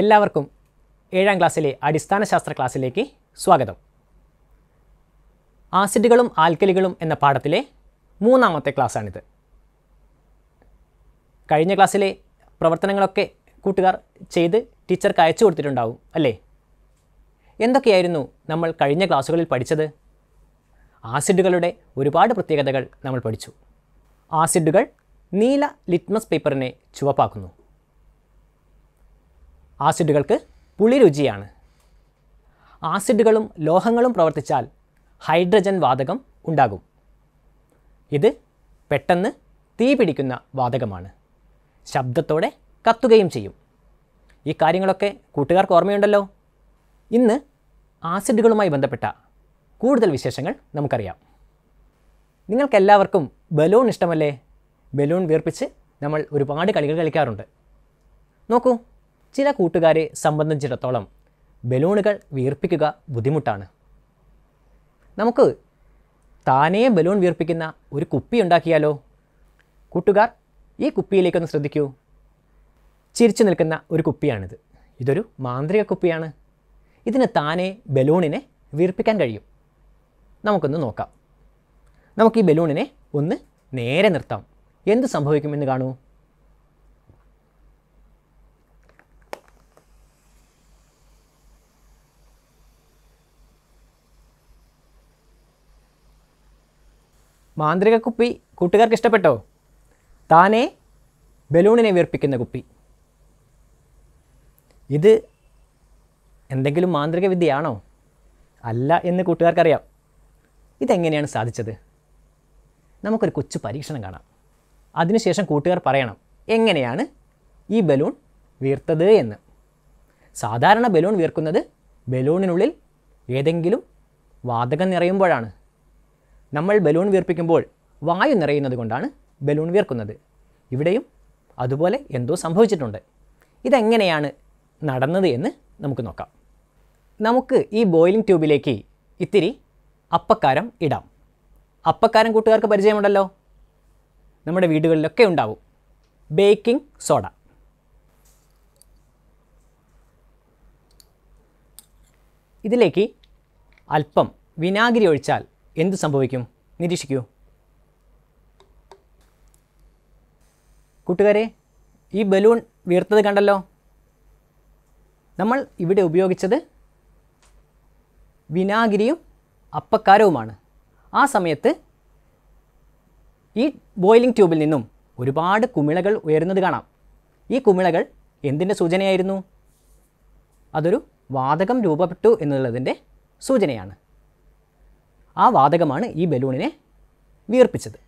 എല്ലാവർക്കും ഏഴാം ക്ലാസ്സിലെ അടിസ്ഥാന ശാസ്ത്ര ക്ലാസ്സിലേക്ക് സ്വാഗതം ആസിഡുകളും ആൽക്കലികളും എന്ന പാഠത്തിലെ മൂന്നാമത്തെ ക്ലാസ്സാണിത് കഴിഞ്ഞ ക്ലാസ്സിലെ പ്രവർത്തനങ്ങളൊക്കെ കൂട്ടുകാർ ചെയ്ത് ടീച്ചർക്ക് അയച്ചു കൊടുത്തിട്ടുണ്ടാവും അല്ലേ എന്തൊക്കെയായിരുന്നു നമ്മൾ കഴിഞ്ഞ ക്ലാസ്സുകളിൽ പഠിച്ചത് ആസിഡുകളുടെ ഒരുപാട് പ്രത്യേകതകൾ നമ്മൾ പഠിച്ചു ആസിഡുകൾ നീല ലിറ്റ്മസ് പേപ്പറിനെ ചുവപ്പാക്കുന്നു ആസിഡുകൾക്ക് പുളി രുചിയാണ് ആസിഡുകളും ലോഹങ്ങളും പ്രവർത്തിച്ചാൽ ഹൈഡ്രജൻ വാതകം ഉണ്ടാകും ഇത് പെട്ടെന്ന് തീ പിടിക്കുന്ന വാതകമാണ് ശബ്ദത്തോടെ കത്തുകയും ചെയ്യും ഈ കാര്യങ്ങളൊക്കെ കൂട്ടുകാർക്ക് ഓർമ്മയുണ്ടല്ലോ ഇന്ന് ആസിഡുകളുമായി ബന്ധപ്പെട്ട കൂടുതൽ വിശേഷങ്ങൾ നമുക്കറിയാം നിങ്ങൾക്കെല്ലാവർക്കും ബലൂൺ ഇഷ്ടമല്ലേ ബലൂൺ വീർപ്പിച്ച് നമ്മൾ ഒരുപാട് കളികൾ കളിക്കാറുണ്ട് നോക്കൂ ചില കൂട്ടുകാരെ സംബന്ധിച്ചിടത്തോളം ബലൂണുകൾ വീർപ്പിക്കുക ബുദ്ധിമുട്ടാണ് നമുക്ക് താനേ ബലൂൺ വീർപ്പിക്കുന്ന ഒരു കുപ്പി ഉണ്ടാക്കിയാലോ കൂട്ടുകാർ ഈ കുപ്പിയിലേക്കൊന്ന് ശ്രദ്ധിക്കൂ ചിരിച്ചു നിൽക്കുന്ന ഒരു കുപ്പിയാണിത് ഇതൊരു മാന്ത്രിക കുപ്പിയാണ് ഇതിന് താനേ ബലൂണിനെ വീർപ്പിക്കാൻ കഴിയും നമുക്കൊന്ന് നോക്കാം നമുക്ക് ഈ ബലൂണിനെ ഒന്ന് നേരെ നിർത്താം എന്ത് സംഭവിക്കുമെന്ന് കാണൂ മാന്ത്രിക കുപ്പി കൂട്ടുകാർക്ക് ഇഷ്ടപ്പെട്ടോ താനെ ബലൂണിനെ വീർപ്പിക്കുന്ന കുപ്പി ഇത് എന്തെങ്കിലും മാന്ത്രിക വിദ്യയാണോ അല്ല എന്ന് കൂട്ടുകാർക്കറിയാം ഇതെങ്ങനെയാണ് സാധിച്ചത് നമുക്കൊരു കൊച്ചു പരീക്ഷണം കാണാം അതിനുശേഷം കൂട്ടുകാർ പറയണം എങ്ങനെയാണ് ഈ ബലൂൺ വീർത്തത് എന്ന് സാധാരണ ബലൂൺ വീർക്കുന്നത് ബലൂണിനുള്ളിൽ ഏതെങ്കിലും വാതകം നിറയുമ്പോഴാണ് നമ്മൾ ബലൂൺ വീർപ്പിക്കുമ്പോൾ വായു നിറയുന്നത് കൊണ്ടാണ് ബലൂൺ വീർക്കുന്നത് ഇവിടെയും അതുപോലെ എന്തോ സംഭവിച്ചിട്ടുണ്ട് ഇതെങ്ങനെയാണ് നടന്നത് എന്ന് നമുക്ക് നോക്കാം നമുക്ക് ഈ ബോയിലിംഗ് ട്യൂബിലേക്ക് ഇത്തിരി അപ്പക്കാരം ഇടാം അപ്പക്കാരം കൂട്ടുകാർക്ക് പരിചയമുണ്ടല്ലോ നമ്മുടെ വീടുകളിലൊക്കെ ഉണ്ടാവും ബേക്കിംഗ് സോഡ ഇതിലേക്ക് അല്പം വിനാഗിരി ഒഴിച്ചാൽ എന്തു സംഭവിക്കും നിരീക്ഷിക്കൂ കൂട്ടുകാരെ ഈ ബലൂൺ വീർത്തത് കണ്ടല്ലോ നമ്മൾ ഇവിടെ ഉപയോഗിച്ചത് വിനാഗിരിയും അപ്പക്കാരവുമാണ് ആ സമയത്ത് ഈ ബോയിലിംഗ് ട്യൂബിൽ നിന്നും ഒരുപാട് കുമിളകൾ ഉയരുന്നത് കാണാം ഈ കുമിളകൾ എന്തിൻ്റെ സൂചനയായിരുന്നു അതൊരു വാതകം രൂപപ്പെട്ടു എന്നുള്ളതിൻ്റെ സൂചനയാണ് ആ വാതകമാണ് ഈ ബലൂണിനെ വീർപ്പിച്ചത്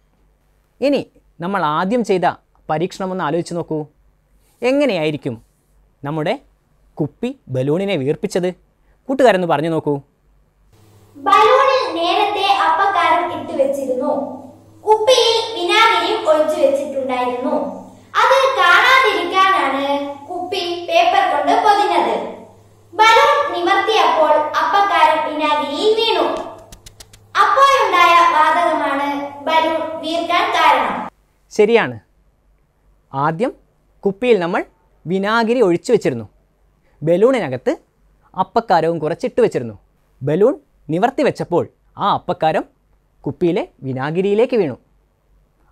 ഇനി നമ്മൾ ആദ്യം ചെയ്ത പരീക്ഷണമൊന്ന് ആലോചിച്ച് നോക്കൂ എങ്ങനെയായിരിക്കും നമ്മുടെ കുപ്പി ബലൂണിനെ വീർപ്പിച്ചത് കൂട്ടുകാരെന്ന് പറഞ്ഞു നോക്കൂ ബലൂണിൽ നേരത്തെ അപ്പക്കാരം ഇട്ട് വെച്ചിരുന്നു കുപ്പിയിൽ വിനാഗിരിയും ഒഴിച്ചു വെച്ചിട്ടുണ്ടായിരുന്നു അത് കാണാതിരിക്കാനാണ് കുപ്പി പേപ്പർ കൊണ്ട് പൊതിഞ്ഞത് ബലൂൺ നിവർത്തിയപ്പോൾ അപ്പക്കാരം വിനാഗിരിയിൽ വീണു അപ്പോഴുണ്ടായ വാതകമാണ് ബലൂൺ വീർക്കാൻ കാരണം ശരിയാണ് ആദ്യം കുപ്പിയിൽ നമ്മൾ വിനാഗിരി ഒഴിച്ചു വെച്ചിരുന്നു ബലൂണിനകത്ത് അപ്പക്കാരവും കുറച്ചിട്ട് വെച്ചിരുന്നു ബലൂൺ നിവർത്തി വെച്ചപ്പോൾ ആ അപ്പക്കാരം കുപ്പിയിലെ വിനാഗിരിയിലേക്ക് വീണു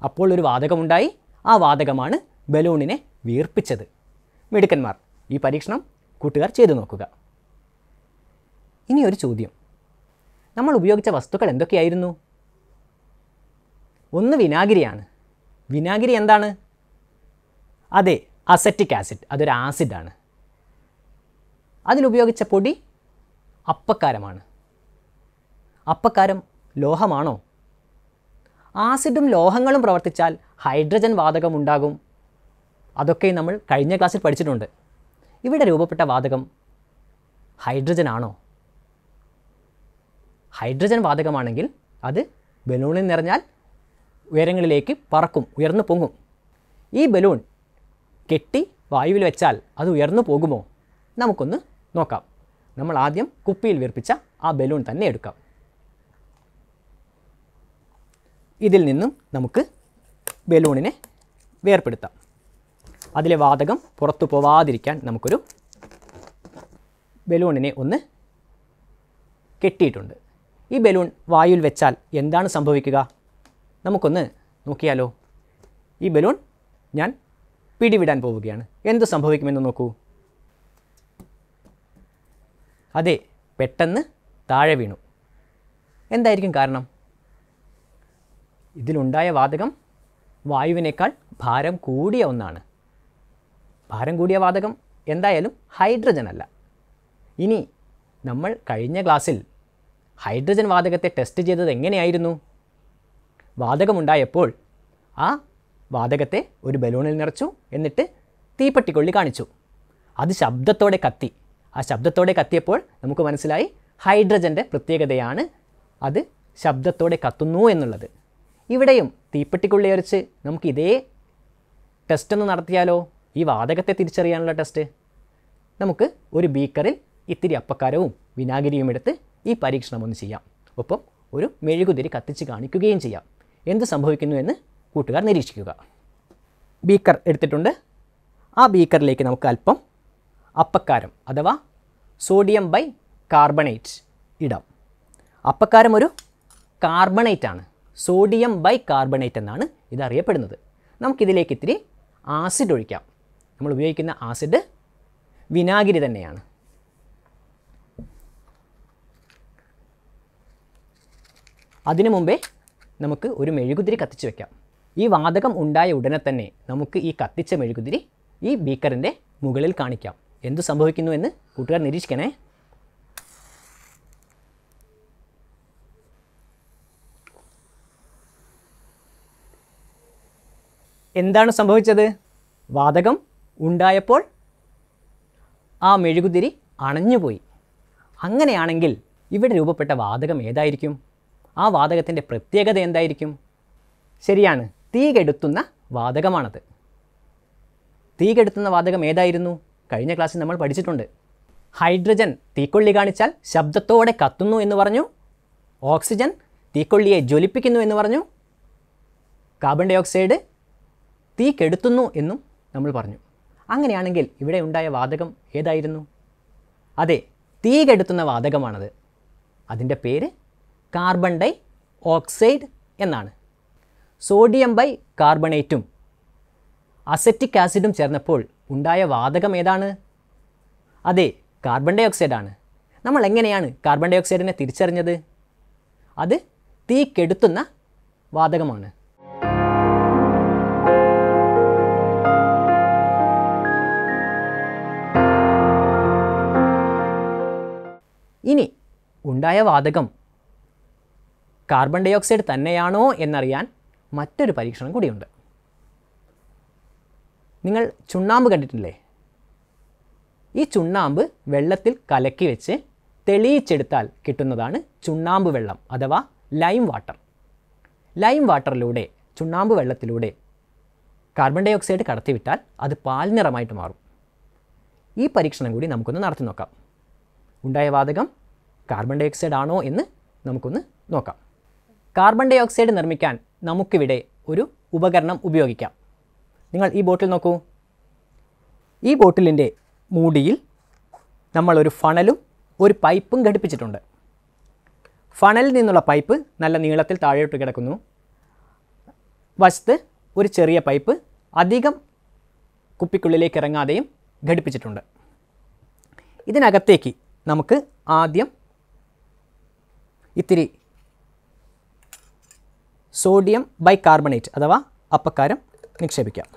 അപ്പോൾ ഒരു വാതകമുണ്ടായി ആ വാതകമാണ് ബലൂണിനെ വീർപ്പിച്ചത് മിടുക്കന്മാർ ഈ പരീക്ഷണം കൂട്ടുകാർ ചെയ്തു നോക്കുക ഇനി ഒരു ചോദ്യം നമ്മൾ ഉപയോഗിച്ച വസ്തുക്കൾ എന്തൊക്കെയായിരുന്നു ഒന്ന് വിനാഗിരിയാണ് വിനാഗിരി എന്താണ് അതെ അസറ്റിക് ആസിഡ് അതൊരു ആസിഡാണ് അതിനുപയോഗിച്ച പൊടി അപ്പക്കാരമാണ് അപ്പക്കാരം ലോഹമാണോ ആസിഡും ലോഹങ്ങളും പ്രവർത്തിച്ചാൽ ഹൈഡ്രജൻ വാതകം ഉണ്ടാകും അതൊക്കെ നമ്മൾ കഴിഞ്ഞ ക്ലാസ്സിൽ പഠിച്ചിട്ടുണ്ട് ഇവിടെ രൂപപ്പെട്ട വാതകം ഹൈഡ്രജൻ ആണോ ഹൈഡ്രജൻ വാതകമാണെങ്കിൽ അത് ബലൂണിൽ നിറഞ്ഞാൽ ഉയരങ്ങളിലേക്ക് പറക്കും ഉയർന്നു പൊങ്ങും ഈ ബലൂൺ കെട്ടി വായുവിൽ വെച്ചാൽ അത് ഉയർന്നു പോകുമോ നമുക്കൊന്ന് നോക്കാം നമ്മൾ ആദ്യം കുപ്പിയിൽ വീർപ്പിച്ച ആ ബലൂൺ തന്നെ എടുക്കാം ഇതിൽ നിന്നും നമുക്ക് ബലൂണിനെ വേർപ്പെടുത്താം അതിലെ വാതകം പുറത്തു പോവാതിരിക്കാൻ നമുക്കൊരു ബലൂണിനെ ഒന്ന് കെട്ടിയിട്ടുണ്ട് ഈ ബലൂൺ വായുവിൽ വെച്ചാൽ എന്താണ് സംഭവിക്കുക നമുക്കൊന്ന് നോക്കിയാലോ ഈ ബലൂൺ ഞാൻ പിടിവിടാൻ പോവുകയാണ് എന്ത് സംഭവിക്കുമെന്ന് നോക്കൂ അതെ പെട്ടെന്ന് താഴെ വീണു എന്തായിരിക്കും കാരണം ഇതിലുണ്ടായ വാതകം വായുവിനേക്കാൾ ഭാരം കൂടിയ ഒന്നാണ് ഭാരം കൂടിയ വാതകം എന്തായാലും ഹൈഡ്രജൻ അല്ല ഇനി നമ്മൾ കഴിഞ്ഞ ക്ലാസ്സിൽ ഹൈഡ്രജൻ വാതകത്തെ ടെസ്റ്റ് ചെയ്തത് എങ്ങനെയായിരുന്നു വാതകമുണ്ടായപ്പോൾ ആ വാതകത്തെ ഒരു ബലൂണിൽ നിറച്ചു എന്നിട്ട് തീപ്പെട്ടിക്കൊള്ളി കാണിച്ചു അത് ശബ്ദത്തോടെ കത്തി ആ ശബ്ദത്തോടെ കത്തിയപ്പോൾ നമുക്ക് മനസ്സിലായി ഹൈഡ്രജൻ്റെ പ്രത്യേകതയാണ് അത് ശബ്ദത്തോടെ കത്തുന്നു എന്നുള്ളത് ഇവിടെയും തീപ്പെട്ടിക്കുള്ളിയരച്ച് നമുക്ക് ഇതേ ടെസ്റ്റ് ഒന്ന് നടത്തിയാലോ ഈ വാതകത്തെ തിരിച്ചറിയാനുള്ള ടെസ്റ്റ് നമുക്ക് ഒരു ബീക്കറിൽ ഇത്തിരി അപ്പക്കാരവും വിനാഗിരിയും എടുത്ത് ഈ പരീക്ഷണം ഒന്ന് ചെയ്യാം ഒപ്പം ഒരു മെഴുകുതിരി കത്തിച്ച് കാണിക്കുകയും ചെയ്യാം എന്ത് സംഭവിക്കുന്നു എന്ന് കൂട്ടുകാർ നിരീക്ഷിക്കുക ബീക്കർ എടുത്തിട്ടുണ്ട് ആ ബീക്കറിലേക്ക് നമുക്ക് അല്പം അപ്പക്കാരം അഥവാ സോഡിയം ബൈ കാർബണേറ്റ് ഇടാം അപ്പക്കാരം ഒരു കാർബണേറ്റ് ആണ് സോഡിയം ബൈ കാർബണേറ്റ് എന്നാണ് ഇതറിയപ്പെടുന്നത് നമുക്കിതിലേക്ക് ഇത്തിരി ആസിഡ് ഒഴിക്കാം നമ്മൾ ഉപയോഗിക്കുന്ന ആസിഡ് വിനാഗിരി തന്നെയാണ് അതിനു മുമ്പേ നമുക്ക് ഒരു മെഴുകുതിരി കത്തിച്ച് വെക്കാം ഈ വാതകം ഉണ്ടായ ഉടനെ തന്നെ നമുക്ക് ഈ കത്തിച്ച മെഴുകുതിരി ഈ ബീക്കറിൻ്റെ മുകളിൽ കാണിക്കാം എന്തു സംഭവിക്കുന്നു എന്ന് കൂട്ടുകാർ നിരീക്ഷിക്കണേ എന്താണ് സംഭവിച്ചത് വാതകം ഉണ്ടായപ്പോൾ ആ മെഴുകുതിരി അണഞ്ഞുപോയി അങ്ങനെയാണെങ്കിൽ ഇവിടെ രൂപപ്പെട്ട വാതകം ഏതായിരിക്കും ആ വാതകത്തിൻ്റെ പ്രത്യേകത എന്തായിരിക്കും ശരിയാണ് തീ കെടുത്തുന്ന വാതകമാണത് തീ കെടുത്തുന്ന വാതകം ഏതായിരുന്നു കഴിഞ്ഞ ക്ലാസ്സിൽ നമ്മൾ പഠിച്ചിട്ടുണ്ട് ഹൈഡ്രജൻ തീക്കൊള്ളി കാണിച്ചാൽ ശബ്ദത്തോടെ കത്തുന്നു എന്ന് പറഞ്ഞു ഓക്സിജൻ തീക്കൊള്ളിയെ ജ്വലിപ്പിക്കുന്നു എന്ന് പറഞ്ഞു കാർബൺ ഡൈ ഓക്സൈഡ് തീ കെടുത്തുന്നു എന്നും നമ്മൾ പറഞ്ഞു അങ്ങനെയാണെങ്കിൽ ഇവിടെ ഉണ്ടായ വാതകം ഏതായിരുന്നു അതെ തീ കെടുത്തുന്ന വാതകമാണത് അതിൻ്റെ പേര് കാർബൺ ഡൈ ഓക്സൈഡ് എന്നാണ് സോഡിയം ബൈ കാർബണേറ്റും അസറ്റിക് ആസിഡും ചേർന്നപ്പോൾ ഉണ്ടായ വാതകം ഏതാണ് അതെ കാർബൺ ഡൈ ഓക്സൈഡാണ് നമ്മൾ എങ്ങനെയാണ് കാർബൺ ഡൈ ഓക്സൈഡിനെ തിരിച്ചറിഞ്ഞത് അത് തീ കെടുത്തുന്ന വാതകമാണ് ഇനി ഉണ്ടായ വാതകം കാർബൺ ഡൈ ഓക്സൈഡ് തന്നെയാണോ എന്നറിയാൻ മറ്റൊരു പരീക്ഷണം കൂടിയുണ്ട് നിങ്ങൾ ചുണ്ണാമ്പ് കണ്ടിട്ടില്ലേ ഈ ചുണ്ണാമ്പ് വെള്ളത്തിൽ കലക്കി വെച്ച് തെളിയിച്ചെടുത്താൽ കിട്ടുന്നതാണ് ചുണ്ണാമ്പ് വെള്ളം അഥവാ ലൈം വാട്ടർ ലൈം വാട്ടറിലൂടെ ചുണ്ണാമ്പ് വെള്ളത്തിലൂടെ കാർബൺ ഡൈ ഓക്സൈഡ് കടത്തിവിട്ടാൽ അത് പാൽനിറമായിട്ട് മാറും ഈ പരീക്ഷണം കൂടി നമുക്കൊന്ന് നടത്തി നോക്കാം ഉണ്ടായ വാതകം കാർബൺ ഡൈ ഓക്സൈഡ് ആണോ എന്ന് നമുക്കൊന്ന് നോക്കാം കാർബൺ ഡൈ ഓക്സൈഡ് നിർമ്മിക്കാൻ നമുക്കിവിടെ ഒരു ഉപകരണം ഉപയോഗിക്കാം നിങ്ങൾ ഈ ബോട്ടിൽ നോക്കൂ ഈ ബോട്ടിലിൻ്റെ മൂടിയിൽ നമ്മളൊരു ഫണലും ഒരു പൈപ്പും ഘടിപ്പിച്ചിട്ടുണ്ട് ഫണലിൽ നിന്നുള്ള പൈപ്പ് നല്ല നീളത്തിൽ താഴോട്ട് കിടക്കുന്നു വശത്ത് ഒരു ചെറിയ പൈപ്പ് അധികം കുപ്പിക്കുള്ളിലേക്ക് ഇറങ്ങാതെയും ഘടിപ്പിച്ചിട്ടുണ്ട് ഇതിനകത്തേക്ക് നമുക്ക് ആദ്യം ഇത്തിരി സോഡിയം ബൈകാർബണേറ്റ് അഥവാ അപ്പക്കാരം നിക്ഷേപിക്കാം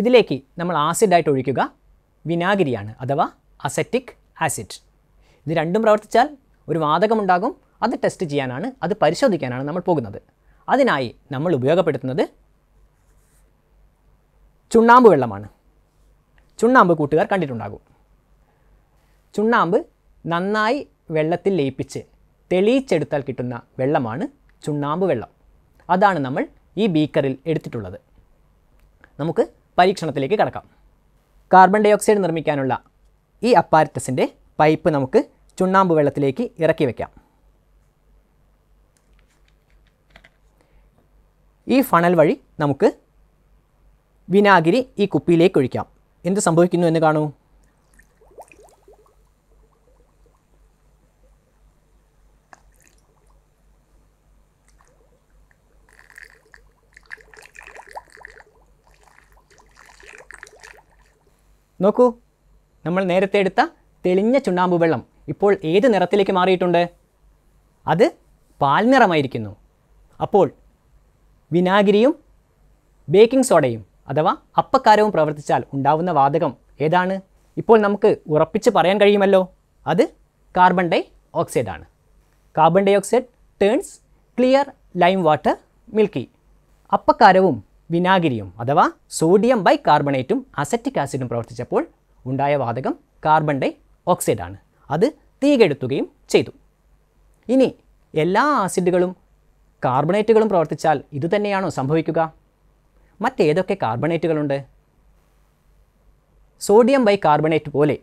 ഇതിലേക്ക് നമ്മൾ ആസിഡായിട്ട് ഒഴിക്കുക വിനാഗിരിയാണ് അഥവാ അസറ്റിക് ആസിഡ് ഇത് രണ്ടും പ്രവർത്തിച്ചാൽ ഒരു വാതകമുണ്ടാകും അത് ടെസ്റ്റ് ചെയ്യാനാണ് അത് പരിശോധിക്കാനാണ് നമ്മൾ പോകുന്നത് അതിനായി നമ്മൾ ഉപയോഗപ്പെടുത്തുന്നത് ചുണ്ണാമ്പ് വെള്ളമാണ് ചുണ്ണാമ്പ് കൂട്ടുകാർ കണ്ടിട്ടുണ്ടാകും ചുണ്ണാമ്പ് നന്നായി വെള്ളത്തിൽ ലയിപ്പിച്ച് തെളിയിച്ചെടുത്താൽ കിട്ടുന്ന വെള്ളമാണ് ചുണ്ണാമ്പ് വെള്ളം അതാണ് നമ്മൾ ഈ ബീക്കറിൽ എടുത്തിട്ടുള്ളത് നമുക്ക് പരീക്ഷണത്തിലേക്ക് കടക്കാം കാർബൺ ഡൈ ഓക്സൈഡ് നിർമ്മിക്കാനുള്ള ഈ അപ്പാരറ്റസിൻ്റെ പൈപ്പ് നമുക്ക് ചുണ്ണാമ്പ് വെള്ളത്തിലേക്ക് ഇറക്കി വയ്ക്കാം ഈ ഫണൽ വഴി നമുക്ക് വിനാഗിരി ഈ കുപ്പിയിലേക്ക് ഒഴിക്കാം എന്ത് സംഭവിക്കുന്നു എന്ന് കാണൂ നോക്കൂ നമ്മൾ നേരത്തെ എടുത്ത തെളിഞ്ഞ ചുണ്ണാമ്പ് വെള്ളം ഇപ്പോൾ ഏത് നിറത്തിലേക്ക് മാറിയിട്ടുണ്ട് അത് പാൽ നിറമായിരിക്കുന്നു അപ്പോൾ വിനാഗിരിയും ബേക്കിംഗ് സോഡയും അഥവാ അപ്പക്കാരവും പ്രവർത്തിച്ചാൽ ഉണ്ടാവുന്ന വാതകം ഏതാണ് ഇപ്പോൾ നമുക്ക് ഉറപ്പിച്ച് പറയാൻ കഴിയുമല്ലോ അത് കാർബൺ ഡൈ ഓക്സൈഡാണ് carbon dioxide turns clear lime water milky അപ്പക്കാരവും വിനാഗിരിയും അഥവാ സോഡിയം ബൈ കാർബണേറ്റും അസറ്റിക് ആസിഡും പ്രവർത്തിച്ചപ്പോൾ ഉണ്ടായ വാതകം കാർബൺ ഡൈ ഓക്സൈഡാണ് അത് തീകെടുത്തുകയും ചെയ്തു ഇനി എല്ലാ ആസിഡുകളും കാർബണേറ്റുകളും പ്രവർത്തിച്ചാൽ ഇതുതന്നെയാണോ സംഭവിക്കുക മറ്റേതൊക്കെ കാർബണേറ്റുകളുണ്ട് സോഡിയം ബൈ കാർബണേറ്റ് പോലെ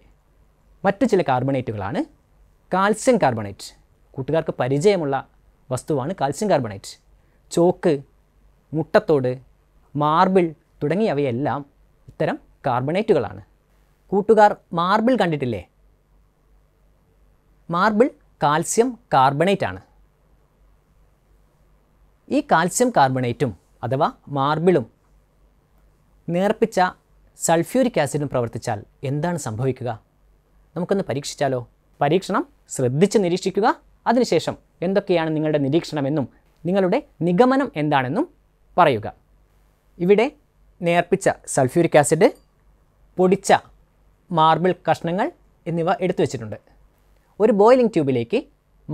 മറ്റു ചില കാർബണേറ്റുകളാണ് കാൽസ്യം കാർബണേറ്റ് കൂട്ടുകാർക്ക് പരിചയമുള്ള വസ്തുവാണ് കാൽസ്യം കാർബണേറ്റ് ചോക്ക് മുട്ടത്തോട് മാർബിൾ തുടങ്ങിയവയെല്ലാം ഇത്തരം കാർബണേറ്റുകളാണ് കൂട്ടുകാർ മാർബിൾ കണ്ടിട്ടില്ലേ മാർബിൾ കാൽസ്യം കാർബണേറ്റ് ആണ് ഈ കാൽസ്യം കാർബണേറ്റും അഥവാ മാർബിളും നേർപ്പിച്ച സൾഫ്യൂരിക് ആസിഡും പ്രവർത്തിച്ചാൽ എന്താണ് സംഭവിക്കുക നമുക്കൊന്ന് പരീക്ഷിച്ചാലോ പരീക്ഷണം ശ്രദ്ധിച്ച് നിരീക്ഷിക്കുക അതിനുശേഷം എന്തൊക്കെയാണ് നിങ്ങളുടെ നിരീക്ഷണമെന്നും നിങ്ങളുടെ നിഗമനം എന്താണെന്നും പറയുക ഇവിടെ നേർപ്പിച്ച സൾഫ്യൂരിക് ആസിഡ് പൊടിച്ച മാർബിൾ കഷ്ണങ്ങൾ എന്നിവ എടുത്തു വച്ചിട്ടുണ്ട് ഒരു ബോയിലിംഗ് ട്യൂബിലേക്ക്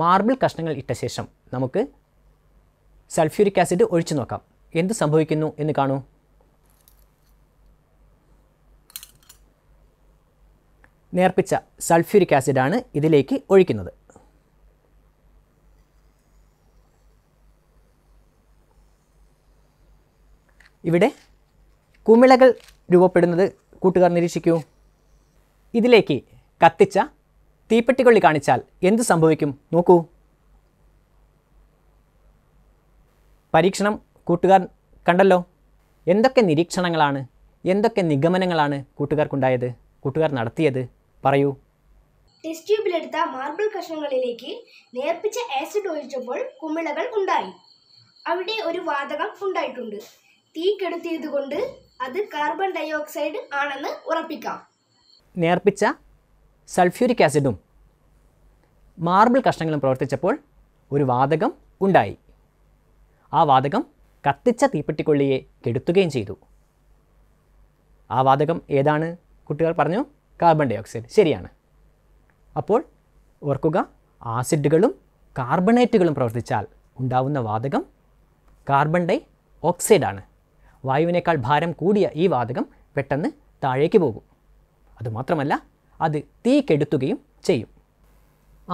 മാർബിൾ കഷ്ണങ്ങൾ ഇട്ട ശേഷം നമുക്ക് സൾഫ്യൂരിക് ആസിഡ് ഒഴിച്ചു നോക്കാം എന്ത് സംഭവിക്കുന്നു എന്ന് കാണൂ നേർപ്പിച്ച സൾഫ്യൂരിക് ആസിഡാണ് ഇതിലേക്ക് ഒഴിക്കുന്നത് ഇവിടെ കുമിളകൾ രൂപപ്പെടുന്നത് കൂട്ടുകാർ നിരീക്ഷിക്കൂ ഇതിലേക്ക് കത്തിച്ച തീപ്പെട്ടികൊള്ളി കാണിച്ചാൽ എന്ത് സംഭവിക്കും നോക്കൂ പരീക്ഷണം കൂട്ടുകാർ കണ്ടല്ലോ എന്തൊക്കെ നിരീക്ഷണങ്ങളാണ് എന്തൊക്കെ നിഗമനങ്ങളാണ് കൂട്ടുകാർക്കുണ്ടായത് കൂട്ടുകാർ നടത്തിയത് പറയൂ ടെസ്റ്റ് ട്യൂബിലെടുത്ത മാർബിൾ കഷ്ണങ്ങളിലേക്ക് നേർപ്പിച്ച ആസിഡ് ഒഴിച്ചപ്പോൾ കുമിളകൾ ഉണ്ടായി അവിടെ ഒരു വാതകം ഉണ്ടായിട്ടുണ്ട് തീ കെടുത്തിയത് കൊണ്ട് അത് കാർബൺ ഡൈ ഓക്സൈഡ് ആണെന്ന് ഉറപ്പിക്കാം നേർപ്പിച്ച സൾഫ്യൂരിക് ആസിഡും മാർബിൾ കഷ്ണങ്ങളും പ്രവർത്തിച്ചപ്പോൾ ഒരു വാതകം ഉണ്ടായി ആ വാതകം കത്തിച്ച തീപ്പെട്ടിക്കൊള്ളിയെ കെടുത്തുകയും ചെയ്തു ആ വാതകം ഏതാണ് കുട്ടികൾ പറഞ്ഞു കാർബൺ ഡൈ ഓക്സൈഡ് ശരിയാണ് അപ്പോൾ ഓർക്കുക ആസിഡുകളും കാർബണേറ്റുകളും പ്രവർത്തിച്ചാൽ ഉണ്ടാവുന്ന വാതകം കാർബൺ ഡൈ ഓക്സൈഡാണ് വായുവിനേക്കാൾ ഭാരം കൂടിയ ഈ വാതകം പെട്ടെന്ന് താഴേക്ക് പോകും അതുമാത്രമല്ല അത് തീ കെടുത്തുകയും ചെയ്യും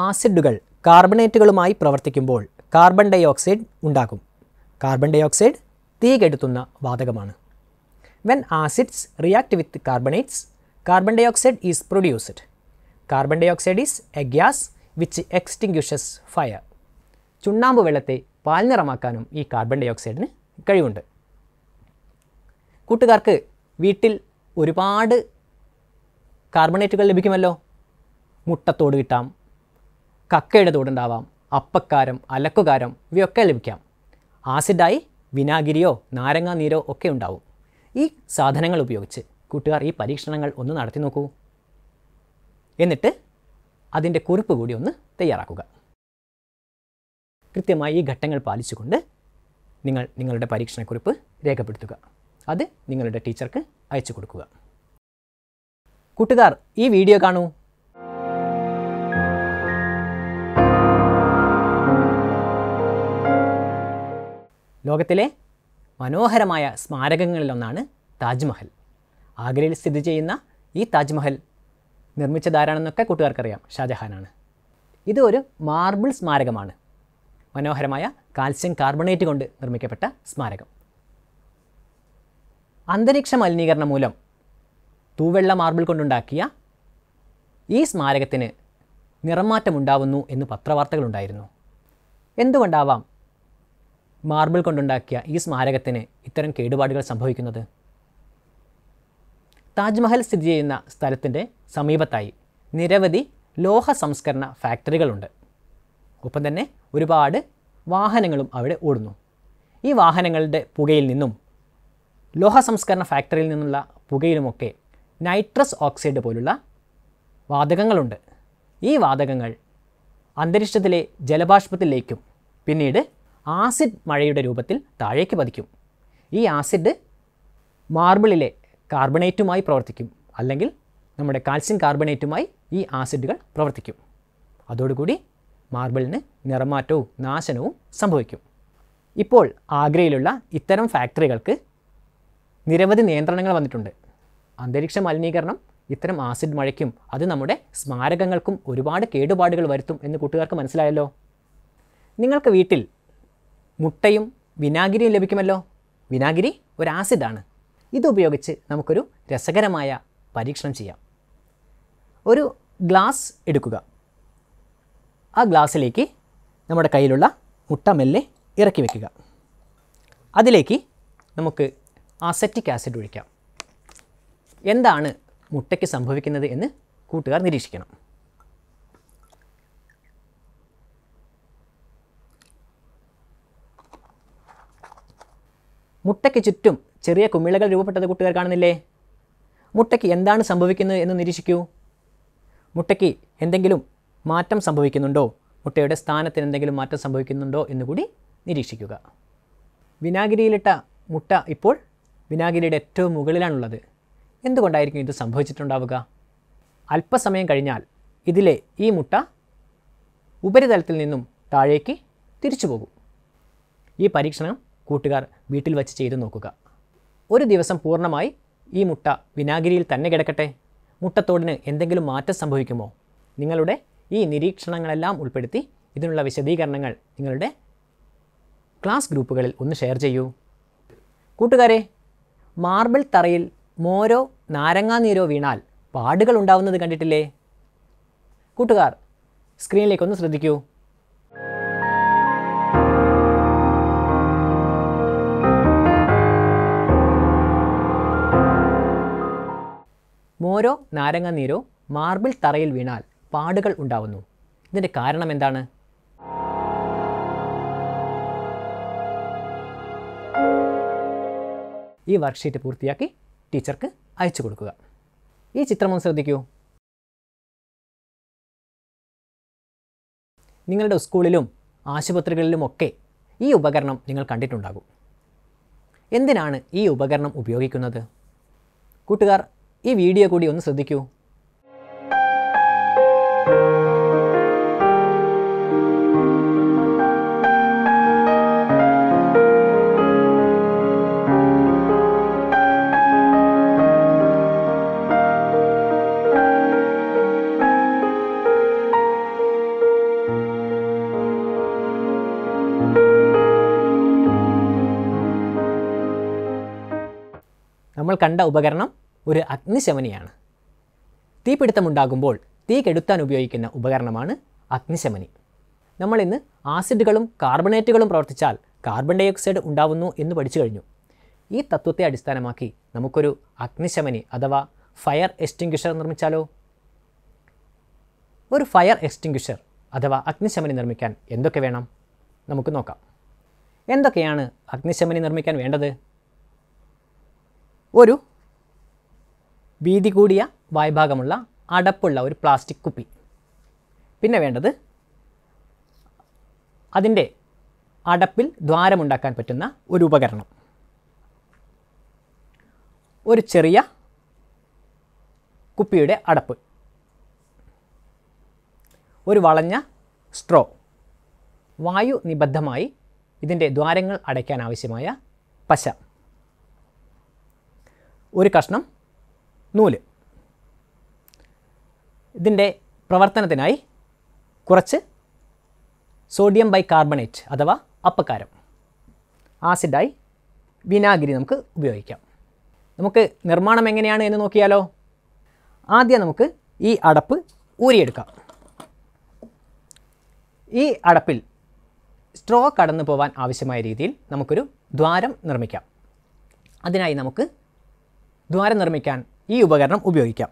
ആസിഡുകൾ കാർബണേറ്റുകളുമായി പ്രവർത്തിക്കുമ്പോൾ കാർബൺ ഡൈ ഓക്സൈഡ് ഉണ്ടാകും കാർബൺ ഡൈ ഓക്സൈഡ് തീ കെടുത്തുന്ന വാതകമാണ് when acids react with carbonates carbon dioxide is produced carbon dioxide is a gas which extinguishes fire ചുണ്ണാമ്പ് വെള്ളത്തെ നിറമാക്കാനും ഈ കാർബൺ ഡൈ ഓക്സൈഡിന് കഴിവുണ്ട് കൂട്ടുകാർക്ക് വീട്ടിൽ ഒരുപാട് കാർബണേറ്റുകൾ ലഭിക്കുമല്ലോ മുട്ടത്തോട് കിട്ടാം കക്കയുടെ തോടുണ്ടാവാം അപ്പക്കാരം അലക്കുകാരം ഇവയൊക്കെ ലഭിക്കാം ആസിഡായി വിനാഗിരിയോ നാരങ്ങാ നീരോ ഒക്കെ ഉണ്ടാവും ഈ സാധനങ്ങൾ ഉപയോഗിച്ച് കൂട്ടുകാർ ഈ പരീക്ഷണങ്ങൾ ഒന്ന് നടത്തി നോക്കൂ എന്നിട്ട് അതിൻ്റെ കുറിപ്പ് കൂടി ഒന്ന് തയ്യാറാക്കുക കൃത്യമായി ഈ ഘട്ടങ്ങൾ പാലിച്ചുകൊണ്ട് നിങ്ങൾ നിങ്ങളുടെ പരീക്ഷണക്കുറിപ്പ് രേഖപ്പെടുത്തുക അത് നിങ്ങളുടെ ടീച്ചർക്ക് അയച്ചു കൊടുക്കുക കൂട്ടുകാർ ഈ വീഡിയോ കാണൂ ലോകത്തിലെ മനോഹരമായ സ്മാരകങ്ങളിലൊന്നാണ് താജ്മഹൽ ആഗ്രയിൽ സ്ഥിതി ചെയ്യുന്ന ഈ താജ്മഹൽ നിർമ്മിച്ചതാരാണെന്നൊക്കെ കൂട്ടുകാർക്കറിയാം ഷാജഹാനാണ് ഇത് ഒരു മാർബിൾ സ്മാരകമാണ് മനോഹരമായ കാൽസ്യം കാർബണേറ്റ് കൊണ്ട് നിർമ്മിക്കപ്പെട്ട സ്മാരകം അന്തരീക്ഷ മലിനീകരണം മൂലം തൂവെള്ള മാർബിൾ കൊണ്ടുണ്ടാക്കിയ ഈ സ്മാരകത്തിന് നിറംമാറ്റമുണ്ടാവുന്നു എന്ന് പത്രവാർത്തകളുണ്ടായിരുന്നു എന്തുകൊണ്ടാവാം മാർബിൾ കൊണ്ടുണ്ടാക്കിയ ഈ സ്മാരകത്തിന് ഇത്തരം കേടുപാടുകൾ സംഭവിക്കുന്നത് താജ്മഹൽ സ്ഥിതി ചെയ്യുന്ന സ്ഥലത്തിൻ്റെ സമീപത്തായി നിരവധി ലോഹ സംസ്കരണ ഫാക്ടറികളുണ്ട് ഒപ്പം തന്നെ ഒരുപാട് വാഹനങ്ങളും അവിടെ ഓടുന്നു ഈ വാഹനങ്ങളുടെ പുകയിൽ നിന്നും ലോഹ സംസ്കരണ ഫാക്ടറിയിൽ നിന്നുള്ള പുകയിലുമൊക്കെ നൈട്രസ് ഓക്സൈഡ് പോലുള്ള വാതകങ്ങളുണ്ട് ഈ വാതകങ്ങൾ അന്തരീക്ഷത്തിലെ ജലബാഷ്പത്തിലേക്കും പിന്നീട് ആസിഡ് മഴയുടെ രൂപത്തിൽ താഴേക്ക് പതിക്കും ഈ ആസിഡ് മാർബിളിലെ കാർബണേറ്റുമായി പ്രവർത്തിക്കും അല്ലെങ്കിൽ നമ്മുടെ കാൽസ്യം കാർബണേറ്റുമായി ഈ ആസിഡുകൾ പ്രവർത്തിക്കും അതോടുകൂടി മാർബിളിന് നിറമാറ്റവും നാശനവും സംഭവിക്കും ഇപ്പോൾ ആഗ്രയിലുള്ള ഇത്തരം ഫാക്ടറികൾക്ക് നിരവധി നിയന്ത്രണങ്ങൾ വന്നിട്ടുണ്ട് അന്തരീക്ഷ മലിനീകരണം ഇത്തരം ആസിഡ് മഴയ്ക്കും അത് നമ്മുടെ സ്മാരകങ്ങൾക്കും ഒരുപാട് കേടുപാടുകൾ വരുത്തും എന്ന് കൂട്ടുകാർക്ക് മനസ്സിലായല്ലോ നിങ്ങൾക്ക് വീട്ടിൽ മുട്ടയും വിനാഗിരിയും ലഭിക്കുമല്ലോ വിനാഗിരി ഒരു ആസിഡാണ് ഇതുപയോഗിച്ച് നമുക്കൊരു രസകരമായ പരീക്ഷണം ചെയ്യാം ഒരു ഗ്ലാസ് എടുക്കുക ആ ഗ്ലാസ്സിലേക്ക് നമ്മുടെ കയ്യിലുള്ള മുട്ട മെല്ലെ ഇറക്കി വയ്ക്കുക അതിലേക്ക് നമുക്ക് അസെറ്റിക് ആസിഡ് ഒഴിക്കാം എന്താണ് മുട്ടയ്ക്ക് സംഭവിക്കുന്നത് എന്ന് കൂട്ടുകാർ നിരീക്ഷിക്കണം മുട്ടയ്ക്ക് ചുറ്റും ചെറിയ കുമിളകൾ രൂപപ്പെട്ടത് കൂട്ടുകാർ കാണുന്നില്ലേ മുട്ടയ്ക്ക് എന്താണ് സംഭവിക്കുന്നത് എന്ന് നിരീക്ഷിക്കൂ മുട്ടയ്ക്ക് എന്തെങ്കിലും മാറ്റം സംഭവിക്കുന്നുണ്ടോ മുട്ടയുടെ സ്ഥാനത്തിന് എന്തെങ്കിലും മാറ്റം സംഭവിക്കുന്നുണ്ടോ എന്ന് കൂടി നിരീക്ഷിക്കുക വിനാഗിരിയിലിട്ട മുട്ട ഇപ്പോൾ വിനാഗിരിയുടെ ഏറ്റവും മുകളിലാണുള്ളത് എന്തുകൊണ്ടായിരിക്കും ഇത് സംഭവിച്ചിട്ടുണ്ടാവുക അല്പസമയം കഴിഞ്ഞാൽ ഇതിലെ ഈ മുട്ട ഉപരിതലത്തിൽ നിന്നും താഴേക്ക് തിരിച്ചു പോകും ഈ പരീക്ഷണം കൂട്ടുകാർ വീട്ടിൽ വച്ച് ചെയ്തു നോക്കുക ഒരു ദിവസം പൂർണ്ണമായി ഈ മുട്ട വിനാഗിരിയിൽ തന്നെ കിടക്കട്ടെ മുട്ടത്തോടിന് എന്തെങ്കിലും മാറ്റം സംഭവിക്കുമോ നിങ്ങളുടെ ഈ നിരീക്ഷണങ്ങളെല്ലാം ഉൾപ്പെടുത്തി ഇതിനുള്ള വിശദീകരണങ്ങൾ നിങ്ങളുടെ ക്ലാസ് ഗ്രൂപ്പുകളിൽ ഒന്ന് ഷെയർ ചെയ്യൂ കൂട്ടുകാരെ മാർബിൾ തറയിൽ മോരോ നാരങ്ങാനീരോ വീണാൽ പാടുകൾ ഉണ്ടാവുന്നത് കണ്ടിട്ടില്ലേ കൂട്ടുകാർ ഒന്ന് ശ്രദ്ധിക്കൂ മോരോ നാരങ്ങാനീരോ മാർബിൾ തറയിൽ വീണാൽ പാടുകൾ ഉണ്ടാവുന്നു ഇതിൻ്റെ കാരണം എന്താണ് ഈ വർക്ക്ഷീറ്റ് പൂർത്തിയാക്കി ടീച്ചർക്ക് അയച്ചു കൊടുക്കുക ഈ ചിത്രം ഒന്ന് ശ്രദ്ധിക്കൂ നിങ്ങളുടെ സ്കൂളിലും ആശുപത്രികളിലുമൊക്കെ ഈ ഉപകരണം നിങ്ങൾ കണ്ടിട്ടുണ്ടാകും എന്തിനാണ് ഈ ഉപകരണം ഉപയോഗിക്കുന്നത് കൂട്ടുകാർ ഈ വീഡിയോ കൂടി ഒന്ന് ശ്രദ്ധിക്കൂ നമ്മൾ കണ്ട ഉപകരണം ഒരു അഗ്നിശമനിയാണ് തീപിടുത്തമുണ്ടാകുമ്പോൾ തീ കെടുത്താൻ ഉപയോഗിക്കുന്ന ഉപകരണമാണ് അഗ്നിശമനി നമ്മൾ ഇന്ന് ആസിഡുകളും കാർബണേറ്റുകളും പ്രവർത്തിച്ചാൽ കാർബൺ ഡൈ ഓക്സൈഡ് ഉണ്ടാവുന്നു എന്ന് പഠിച്ചു കഴിഞ്ഞു ഈ തത്വത്തെ അടിസ്ഥാനമാക്കി നമുക്കൊരു അഗ്നിശമനി അഥവാ ഫയർ എക്സ്റ്റിങ്ക്വിഷർ നിർമ്മിച്ചാലോ ഒരു ഫയർ എക്സ്റ്റിങ്ക്വിഷർ അഥവാ അഗ്നിശമനി നിർമ്മിക്കാൻ എന്തൊക്കെ വേണം നമുക്ക് നോക്കാം എന്തൊക്കെയാണ് അഗ്നിശമനി നിർമ്മിക്കാൻ വേണ്ടത് ഒരു വീതി കൂടിയ വായ്ഭാഗമുള്ള അടപ്പുള്ള ഒരു പ്ലാസ്റ്റിക് കുപ്പി പിന്നെ വേണ്ടത് അതിൻ്റെ അടപ്പിൽ ദ്വാരമുണ്ടാക്കാൻ പറ്റുന്ന ഒരു ഉപകരണം ഒരു ചെറിയ കുപ്പിയുടെ അടപ്പ് ഒരു വളഞ്ഞ സ്ട്രോ വായു നിബദ്ധമായി ഇതിൻ്റെ ദ്വാരങ്ങൾ അടയ്ക്കാൻ ആവശ്യമായ പശ ഒരു കഷ്ണം നൂല് ഇതിൻ്റെ പ്രവർത്തനത്തിനായി കുറച്ച് സോഡിയം ബൈകാർബണേറ്റ് അഥവാ അപ്പക്കാരം ആസിഡായി വിനാഗിരി നമുക്ക് ഉപയോഗിക്കാം നമുക്ക് നിർമ്മാണം എങ്ങനെയാണ് എന്ന് നോക്കിയാലോ ആദ്യം നമുക്ക് ഈ അടപ്പ് ഊരിയെടുക്കാം ഈ അടപ്പിൽ സ്ട്രോ കടന്നു പോവാൻ ആവശ്യമായ രീതിയിൽ നമുക്കൊരു ദ്വാരം നിർമ്മിക്കാം അതിനായി നമുക്ക് ദ്വാരം നിർമ്മിക്കാൻ ഈ ഉപകരണം ഉപയോഗിക്കാം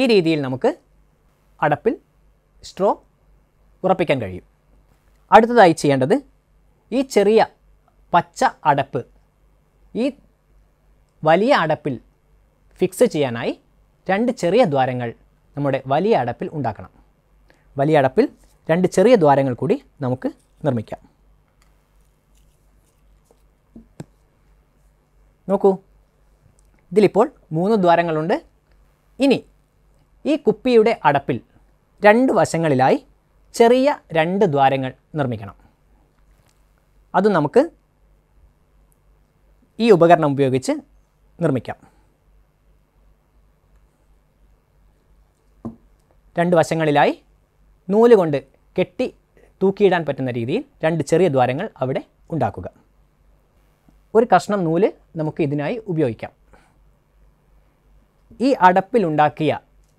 ഈ രീതിയിൽ നമുക്ക് അടപ്പിൽ സ്ട്രോ ഉറപ്പിക്കാൻ കഴിയും അടുത്തതായി ചെയ്യേണ്ടത് ഈ ചെറിയ പച്ച അടപ്പ് ഈ വലിയ അടപ്പിൽ ഫിക്സ് ചെയ്യാനായി രണ്ട് ചെറിയ ദ്വാരങ്ങൾ നമ്മുടെ വലിയ അടപ്പിൽ ഉണ്ടാക്കണം വലിയ അടപ്പിൽ രണ്ട് ചെറിയ ദ്വാരങ്ങൾ കൂടി നമുക്ക് നിർമ്മിക്കാം നോക്കൂ ഇതിലിപ്പോൾ മൂന്ന് ദ്വാരങ്ങളുണ്ട് ഇനി ഈ കുപ്പിയുടെ അടപ്പിൽ രണ്ട് വശങ്ങളിലായി ചെറിയ രണ്ട് ദ്വാരങ്ങൾ നിർമ്മിക്കണം അത് നമുക്ക് ഈ ഉപകരണം ഉപയോഗിച്ച് നിർമ്മിക്കാം രണ്ട് വശങ്ങളിലായി നൂല് കൊണ്ട് കെട്ടി തൂക്കിയിടാൻ പറ്റുന്ന രീതിയിൽ രണ്ട് ചെറിയ ദ്വാരങ്ങൾ അവിടെ ഉണ്ടാക്കുക ഒരു കഷ്ണം നൂല് നമുക്ക് ഇതിനായി ഉപയോഗിക്കാം ഈ അടപ്പിലുണ്ടാക്കിയ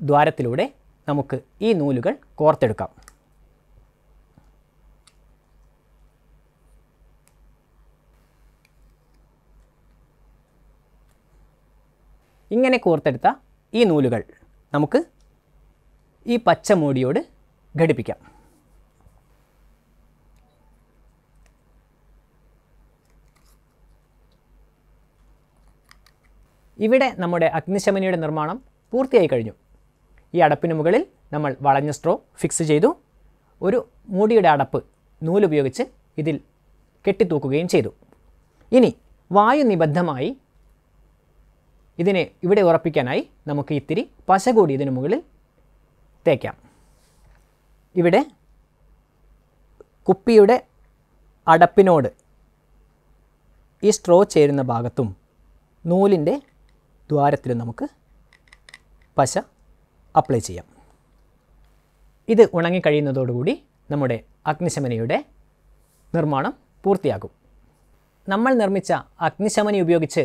ദ്വാരത്തിലൂടെ നമുക്ക് ഈ നൂലുകൾ കോർത്തെടുക്കാം ഇങ്ങനെ കോർത്തെടുത്ത ഈ നൂലുകൾ നമുക്ക് ഈ പച്ചമൂടിയോട് ഘടിപ്പിക്കാം ഇവിടെ നമ്മുടെ അഗ്നിശമനിയുടെ നിർമ്മാണം പൂർത്തിയായി കഴിഞ്ഞു ഈ അടപ്പിന് മുകളിൽ നമ്മൾ വളഞ്ഞ സ്ട്രോ ഫിക്സ് ചെയ്തു ഒരു മൂടിയുടെ അടപ്പ് നൂലുപയോഗിച്ച് ഇതിൽ കെട്ടിത്തൂക്കുകയും ചെയ്തു ഇനി വായു നിബദ്ധമായി ഇതിനെ ഇവിടെ ഉറപ്പിക്കാനായി നമുക്ക് ഇത്തിരി പശ കൂടി ഇതിനു മുകളിൽ തേക്കാം ഇവിടെ കുപ്പിയുടെ അടപ്പിനോട് ഈ സ്ട്രോ ചേരുന്ന ഭാഗത്തും നൂലിൻ്റെ ദ്വാരത്തിലും നമുക്ക് പശ അപ്ലൈ ചെയ്യാം ഇത് ഉണങ്ങിക്കഴിയുന്നതോടുകൂടി നമ്മുടെ അഗ്നിശമനയുടെ നിർമ്മാണം പൂർത്തിയാകും നമ്മൾ നിർമ്മിച്ച അഗ്നിശമനി ഉപയോഗിച്ച്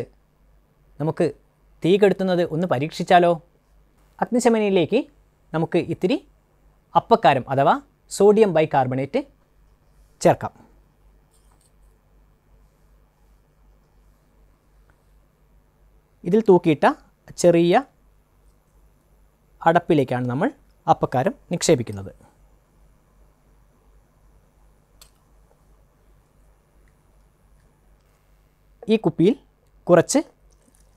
നമുക്ക് തീ കെടുത്തുന്നത് ഒന്ന് പരീക്ഷിച്ചാലോ അഗ്നിശമനിയിലേക്ക് നമുക്ക് ഇത്തിരി അപ്പക്കാരം അഥവാ സോഡിയം ബൈകാർബണേറ്റ് ചേർക്കാം ഇതിൽ തൂക്കിയിട്ട ചെറിയ അടപ്പിലേക്കാണ് നമ്മൾ അപ്പക്കാരം നിക്ഷേപിക്കുന്നത് ഈ കുപ്പിയിൽ കുറച്ച്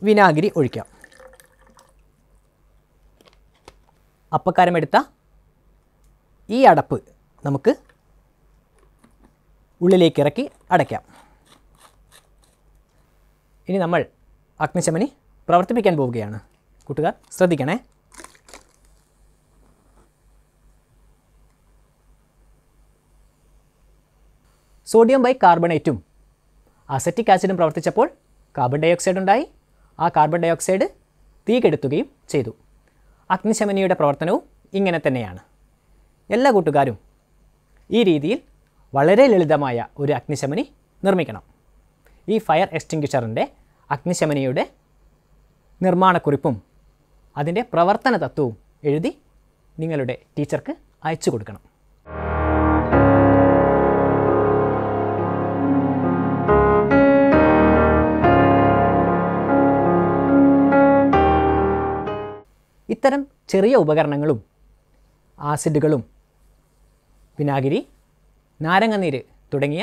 വിനാഗിരി ഒഴിക്കാം അപ്പക്കാരം എടുത്ത ഈ അടപ്പ് നമുക്ക് ഉള്ളിലേക്ക് ഇറക്കി അടയ്ക്കാം ഇനി നമ്മൾ അഗ്നിശമനി പ്രവർത്തിപ്പിക്കാൻ പോവുകയാണ് കൂട്ടുകാർ ശ്രദ്ധിക്കണേ സോഡിയം ബൈ കാർബണേറ്റും അസറ്റിക് ആസിഡും പ്രവർത്തിച്ചപ്പോൾ കാർബൺ ഡൈ ഓക്സൈഡ് ഉണ്ടായി ആ കാർബൺ ഡൈ ഓക്സൈഡ് തീ കെടുത്തുകയും ചെയ്തു അഗ്നിശമനിയുടെ പ്രവർത്തനവും ഇങ്ങനെ തന്നെയാണ് എല്ലാ കൂട്ടുകാരും ഈ രീതിയിൽ വളരെ ലളിതമായ ഒരു അഗ്നിശമനി നിർമ്മിക്കണം ഈ ഫയർ എക്സ്റ്റിങ്ക്വിഷറിൻ്റെ അഗ്നിശമനിയുടെ നിർമ്മാണക്കുറിപ്പും അതിൻ്റെ പ്രവർത്തന തത്വവും എഴുതി നിങ്ങളുടെ ടീച്ചർക്ക് അയച്ചു കൊടുക്കണം ഇത്തരം ചെറിയ ഉപകരണങ്ങളും ആസിഡുകളും വിനാഗിരി നാരങ്ങനീര് തുടങ്ങിയ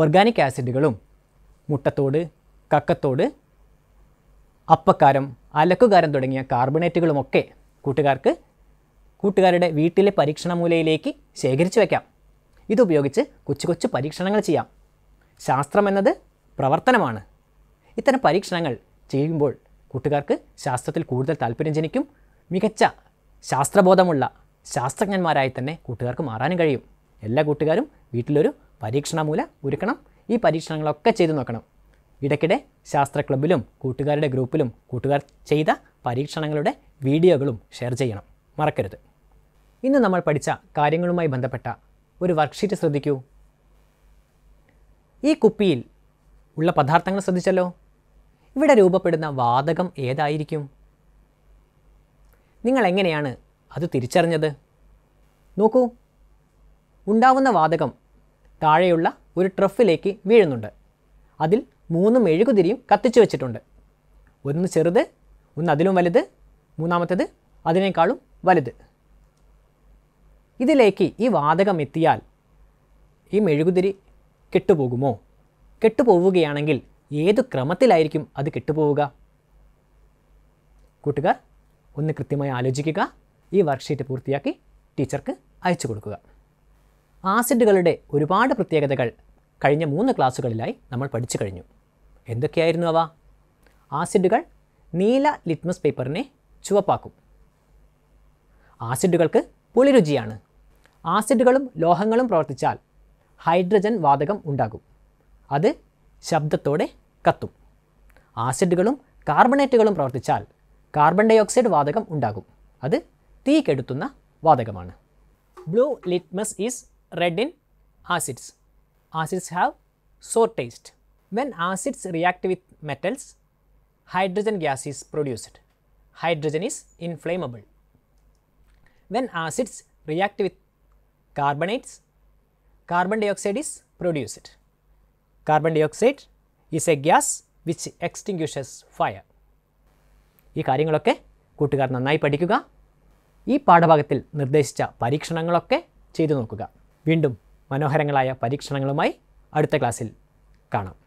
ഓർഗാനിക് ആസിഡുകളും മുട്ടത്തോട് കക്കത്തോട് അപ്പക്കാരം അലക്കുകാരം തുടങ്ങിയ കാർബണേറ്റുകളുമൊക്കെ കൂട്ടുകാർക്ക് കൂട്ടുകാരുടെ വീട്ടിലെ പരീക്ഷണ മൂലയിലേക്ക് ശേഖരിച്ചു വയ്ക്കാം ഇതുപയോഗിച്ച് കൊച്ചു കൊച്ചു പരീക്ഷണങ്ങൾ ചെയ്യാം ശാസ്ത്രം എന്നത് പ്രവർത്തനമാണ് ഇത്തരം പരീക്ഷണങ്ങൾ ചെയ്യുമ്പോൾ കൂട്ടുകാർക്ക് ശാസ്ത്രത്തിൽ കൂടുതൽ താല്പര്യം ജനിക്കും മികച്ച ശാസ്ത്രബോധമുള്ള ശാസ്ത്രജ്ഞന്മാരായി തന്നെ കൂട്ടുകാർക്ക് മാറാനും കഴിയും എല്ലാ കൂട്ടുകാരും വീട്ടിലൊരു പരീക്ഷണമൂല ഒരുക്കണം ഈ പരീക്ഷണങ്ങളൊക്കെ ചെയ്തു നോക്കണം ഇടയ്ക്കിടെ ശാസ്ത്ര ക്ലബിലും കൂട്ടുകാരുടെ ഗ്രൂപ്പിലും കൂട്ടുകാർ ചെയ്ത പരീക്ഷണങ്ങളുടെ വീഡിയോകളും ഷെയർ ചെയ്യണം മറക്കരുത് ഇന്ന് നമ്മൾ പഠിച്ച കാര്യങ്ങളുമായി ബന്ധപ്പെട്ട ഒരു വർക്ക്ഷീറ്റ് ശ്രദ്ധിക്കൂ ഈ കുപ്പിയിൽ ഉള്ള പദാർത്ഥങ്ങൾ ശ്രദ്ധിച്ചല്ലോ ഇവിടെ രൂപപ്പെടുന്ന വാതകം ഏതായിരിക്കും നിങ്ങൾ എങ്ങനെയാണ് അത് തിരിച്ചറിഞ്ഞത് നോക്കൂ ഉണ്ടാവുന്ന വാതകം താഴെയുള്ള ഒരു ട്രഫിലേക്ക് വീഴുന്നുണ്ട് അതിൽ മൂന്ന് മെഴുകുതിരിയും കത്തിച്ചു വെച്ചിട്ടുണ്ട് ഒന്ന് ചെറുത് ഒന്ന് അതിലും വലുത് മൂന്നാമത്തേത് അതിനേക്കാളും വലുത് ഇതിലേക്ക് ഈ വാതകം എത്തിയാൽ ഈ മെഴുകുതിരി കെട്ടുപോകുമോ കെട്ടുപോവുകയാണെങ്കിൽ ഏതു ക്രമത്തിലായിരിക്കും അത് കെട്ടുപോവുക കൂട്ടുകാർ ഒന്ന് കൃത്യമായി ആലോചിക്കുക ഈ വർക്ക്ഷീറ്റ് പൂർത്തിയാക്കി ടീച്ചർക്ക് അയച്ചു കൊടുക്കുക ആസിഡുകളുടെ ഒരുപാട് പ്രത്യേകതകൾ കഴിഞ്ഞ മൂന്ന് ക്ലാസ്സുകളിലായി നമ്മൾ പഠിച്ചു കഴിഞ്ഞു എന്തൊക്കെയായിരുന്നു അവ ആസിഡുകൾ നീല ലിറ്റ്മസ് പേപ്പറിനെ ചുവപ്പാക്കും ആസിഡുകൾക്ക് പുളിരുചിയാണ് ആസിഡുകളും ലോഹങ്ങളും പ്രവർത്തിച്ചാൽ ഹൈഡ്രജൻ വാതകം ഉണ്ടാകും അത് ശബ്ദത്തോടെ കത്തും ആസിഡുകളും കാർബണേറ്റുകളും പ്രവർത്തിച്ചാൽ കാർബൺ ഡയോക്സൈഡ് വാതകം ഉണ്ടാകും അത് തീ കെടുത്തുന്ന വാതകമാണ് blue litmus is red in acids acids have sour taste when acids react with metals hydrogen gas is produced hydrogen is inflammable when acids react with dioxide is produced carbon dioxide is a gas which extinguishes fire ഈ കാര്യങ്ങളൊക്കെ കൂട്ടുകാർ നന്നായി പഠിക്കുക ഈ പാഠഭാഗത്തിൽ നിർദ്ദേശിച്ച പരീക്ഷണങ്ങളൊക്കെ ചെയ്തു നോക്കുക വീണ്ടും മനോഹരങ്ങളായ പരീക്ഷണങ്ങളുമായി അടുത്ത ക്ലാസ്സിൽ കാണാം